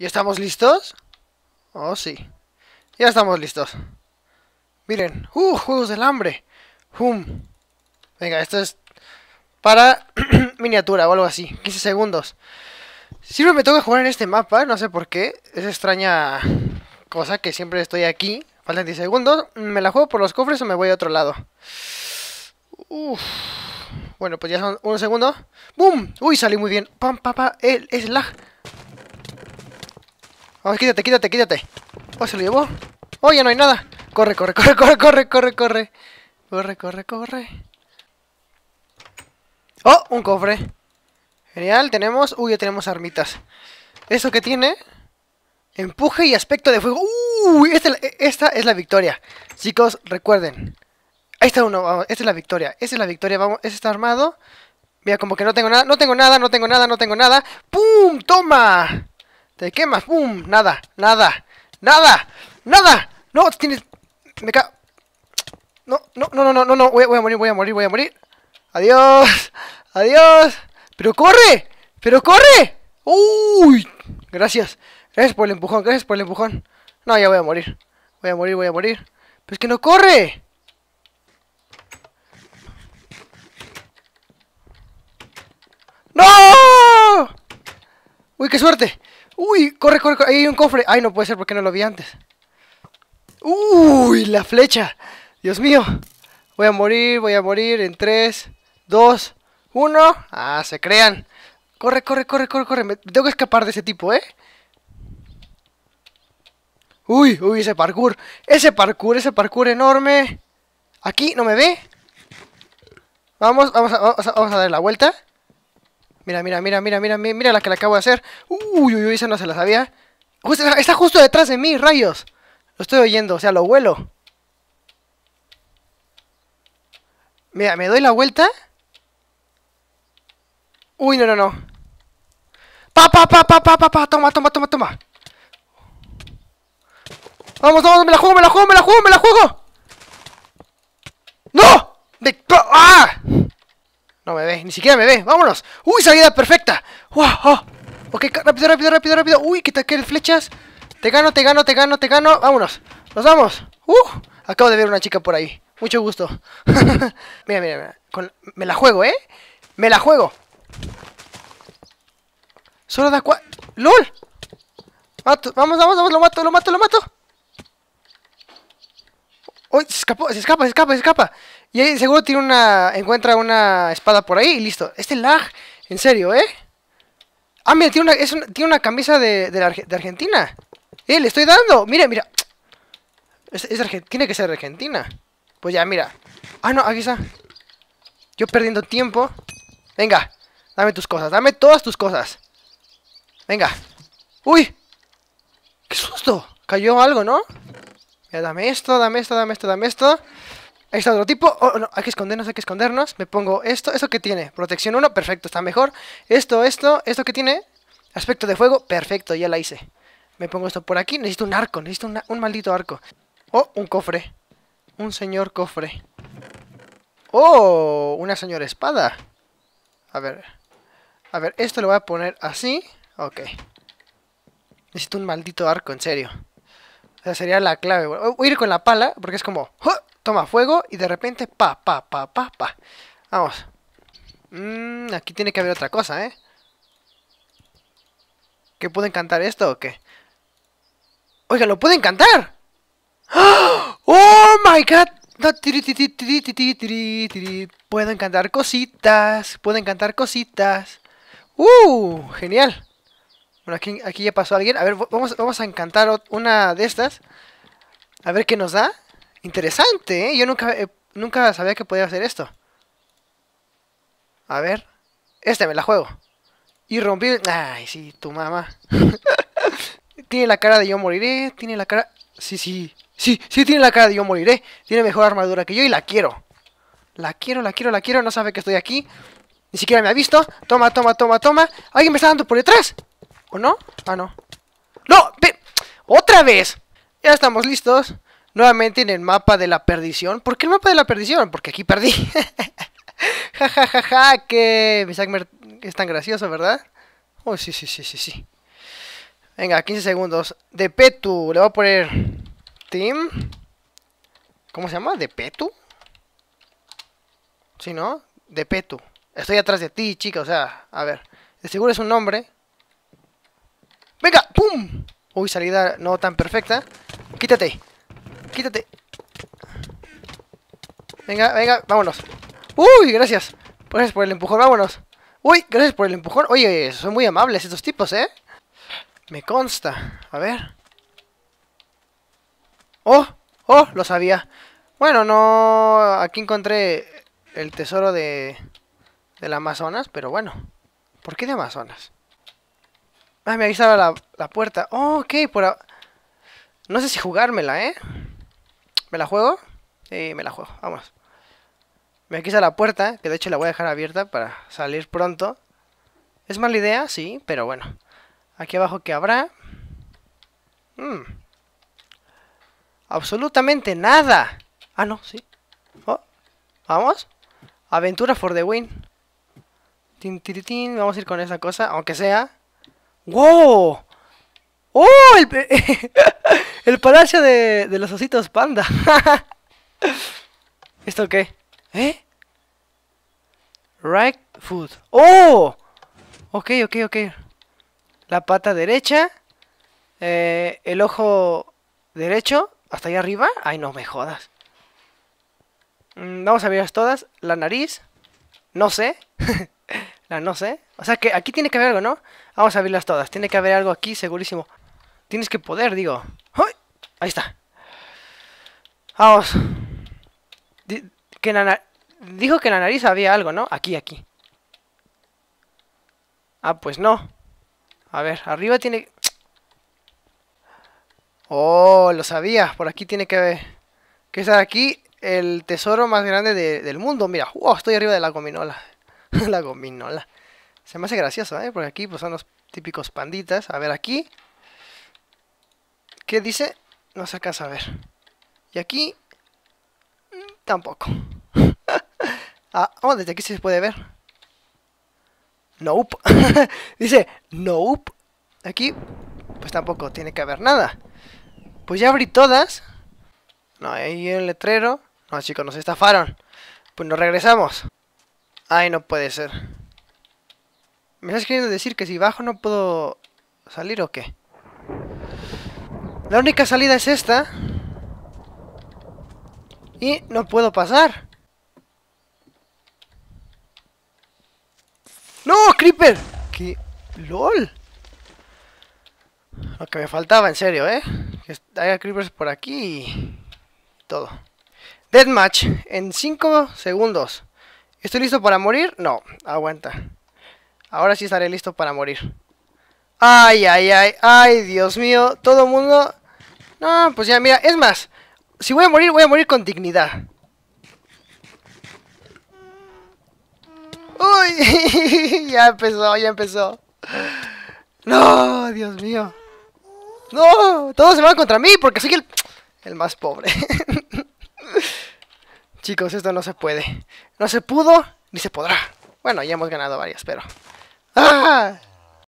¿Ya estamos listos? Oh, sí. Ya estamos listos. Miren. ¡Uh! Juegos del hambre. ¡Hum! Venga, esto es para miniatura o algo así. 15 segundos. Siempre me toca jugar en este mapa. No sé por qué. Es extraña cosa que siempre estoy aquí. Faltan 10 segundos. ¿Me la juego por los cofres o me voy a otro lado? Uf. Bueno, pues ya son un segundo. ¡Bum! ¡Uy! Salí muy bien. ¡Pam, papá! él Es lag. Vamos, quítate, quítate, quítate. Oh, se lo llevó. Oh, ya no hay nada. Corre, corre, corre, corre, corre, corre, corre. Corre, corre, corre. Oh, un cofre. Genial, tenemos... Uy, ya tenemos armitas. ¿Eso que tiene? Empuje y aspecto de fuego. Uy, esta, es la victoria. Chicos, recuerden. Ahí está uno, vamos. Esta es la victoria. Esta es la victoria, vamos. Este está armado. Mira, como que no tengo nada, no tengo nada, no tengo nada, no tengo nada. ¡Pum! ¡Toma! Te quemas. pum, Nada, nada, nada, nada. No, tienes... Me ca... No, no, no, no, no, no, voy, voy a morir, voy a morir, voy a morir. Adiós, adiós. Pero corre, pero corre. Uy, gracias. Gracias por el empujón, gracias por el empujón. No, ya voy a morir. Voy a morir, voy a morir. Pero es que no corre. ¡No! Uy, qué suerte. Uy, corre, corre, corre. Ahí hay un cofre. Ay, no puede ser porque no lo vi antes. Uy, la flecha. Dios mío. Voy a morir, voy a morir en 3, 2, 1. Ah, se crean. Corre, corre, corre, corre, corre. Me tengo que escapar de ese tipo, ¿eh? Uy, uy, ese parkour. Ese parkour, ese parkour enorme. Aquí, ¿no me ve? Vamos, vamos vamos a dar la vuelta. Mira, mira, mira, mira, mira, mira la que le acabo de hacer. Uy, uy, uy, esa no se la sabía. Ah, está justo detrás de mí, rayos. Lo estoy oyendo, o sea, lo vuelo. Mira, me doy la vuelta. Uy, no, no, no. Pa, pa, pa, pa, pa, pa, pa. Toma, toma, toma, toma. Vamos, vamos, me la juego, me la juego, me la juego, me la juego. ¡No! ¡De ¡Ah! No me ve, ni siquiera me ve. ¡Vámonos! ¡Uy, salida perfecta! ¡Wow! Ok, rápido, rápido, rápido, rápido. ¡Uy, ¡Que te flechas! Te gano, te gano, te gano, te gano. ¡Vámonos! ¡Nos vamos! ¡Uh! Acabo de ver una chica por ahí. Mucho gusto. mira, mira, mira. Me la juego, ¿eh? ¡Me la juego! Solo da cua... ¡Lol! Mato. Vamos, vamos, vamos, lo mato, lo mato, lo mato. ¡Uy! Se escapó, se escapa, se escapa, se escapa. Y ahí seguro tiene una. Encuentra una espada por ahí y listo. Este lag, en serio, ¿eh? Ah, mira, tiene una, tiene una camisa de, Argentina. ¡Eh, le estoy dando! Mira, mira. Es, tiene que ser Argentina. Pues ya, mira. Ah, no, aquí está. Yo perdiendo tiempo. Venga, dame tus cosas. Dame todas tus cosas. Venga. ¡Uy! ¡Qué susto! Cayó algo, ¿no? Mira, dame esto, dame esto, dame esto, dame esto. Ahí está otro tipo. Oh, no, hay que escondernos, hay que escondernos. Me pongo esto. ¿Esto que tiene? Protección 1, perfecto, está mejor. Esto, esto, esto que tiene. Aspecto de fuego, perfecto, ya la hice. Me pongo esto por aquí. Necesito un arco, necesito un maldito arco. Oh, un cofre. Un señor cofre. Oh, una señora espada. A ver. A ver, esto lo voy a poner así. Ok. Necesito un maldito arco, en serio. O sea, sería la clave. Voy a ir con la pala, porque es como toma fuego y de repente pa, pa, pa, pa, pa. Vamos. Mm, aquí tiene que haber otra cosa, ¿eh? ¿Que puede encantar esto o qué? Oiga, ¿lo puede encantar! ¡Oh, ¡Oh my God! puedo encantar cositas, puedo encantar cositas. ¡Uh! Genial. Bueno, aquí, aquí ya pasó alguien. A ver, vamos, vamos a encantar una de estas. A ver qué nos da. Interesante, ¿eh? Yo nunca, eh, nunca sabía que podía hacer esto. A ver. Este me la juego. Y rompí... Ay, sí, tu mamá. tiene la cara de yo moriré. Tiene la cara... Sí, sí. Sí, sí tiene la cara de yo moriré. Tiene mejor armadura que yo y la quiero. La quiero, la quiero, la quiero. No sabe que estoy aquí. Ni siquiera me ha visto. Toma, toma, toma, toma. Alguien me está dando por detrás. ¿O no? Ah, no. ¡No! ¡Otra vez! Ya estamos listos nuevamente en el mapa de la perdición. ¿Por qué el mapa de la perdición? Porque aquí perdí. ja, ja, ja, ja, que es tan gracioso, ¿verdad? Oh, sí, sí, sí, sí, sí. Venga, 15 segundos. De Petu, le voy a poner Team. ¿Cómo se llama? ¿De Petu? ¿Sí, no? De Petu. Estoy atrás de ti, chica, o sea, a ver. seguro es un nombre. ¡Venga! ¡Pum! Uy, salida no tan perfecta. Quítate quítate. Venga, venga, vámonos. Uy, gracias. Gracias por el empujón, vámonos. Uy, gracias por el empujón. Oye, son muy amables estos tipos, ¿eh? Me consta. A ver. Oh, oh, lo sabía. Bueno, no... Aquí encontré el tesoro de... Del Amazonas, pero bueno. ¿Por qué de Amazonas? Ah, me avisaba la, la puerta. Oh, ok, por... No sé si jugármela, ¿eh? ¿Me la juego? y me la juego, vamos. Me quise a la puerta, que de hecho la voy a dejar abierta para salir pronto. ¿Es mala idea? Sí, pero bueno. Aquí abajo que habrá. Mm. Absolutamente nada. Ah, no, sí. Oh, vamos. Aventura for the win. Tin, Vamos a ir con esa cosa, aunque sea. ¡Wow! ¡Oh! El... El palacio de, los ositos panda. ¿Esto qué? ¿Eh? Right food. ¡Oh! Ok, ok, ok. La pata derecha. Eh, el ojo derecho. Hasta ahí arriba. Ay, no me jodas. Mm, vamos a abrirlas todas. La nariz. No sé. la no sé. O sea que aquí tiene que haber algo, ¿no? Vamos a abrirlas todas. Tiene que haber algo aquí, segurísimo. Tienes que poder, digo. ¡Ay! Ahí está. Vamos. Dijo que en la nariz había algo, ¿no? Aquí, aquí. Ah, pues no. A ver, arriba tiene... Oh, lo sabía. Por aquí tiene que... Que está aquí el tesoro más grande del mundo. Mira, wow, estoy arriba de la gominola. la gominola. Se me hace gracioso, ¿eh? Porque aquí pues, son los típicos panditas. A ver, aquí. ¿Qué dice? No se alcanza a ver. Y aquí... Mm, tampoco. ah, oh, desde aquí se puede ver. Nope. dice, nope. Aquí, pues tampoco tiene que haber nada. Pues ya abrí todas. No, ahí el letrero. No, chicos, nos estafaron. Pues nos regresamos. Ay, no puede ser. ¿Me estás queriendo decir que si bajo no puedo salir o qué? La única salida es esta. Y no puedo pasar. ¡No, Creeper! ¡Qué lol! Lo que me faltaba, en serio, ¿eh? Que haya Creepers por aquí y todo. Deathmatch en 5 segundos. ¿Estoy listo para morir? No, aguanta. Ahora sí estaré listo para morir. Ay, ay, ay, ay, Dios mío. Todo mundo no, pues ya, mira, es más. Si voy a morir, voy a morir con dignidad. Uy, ya empezó, ya empezó. No, Dios mío. No, todos se van contra mí porque soy el, el más pobre. Chicos, esto no se puede. No se pudo, ni se podrá. Bueno, ya hemos ganado varias, pero... ¡Ah!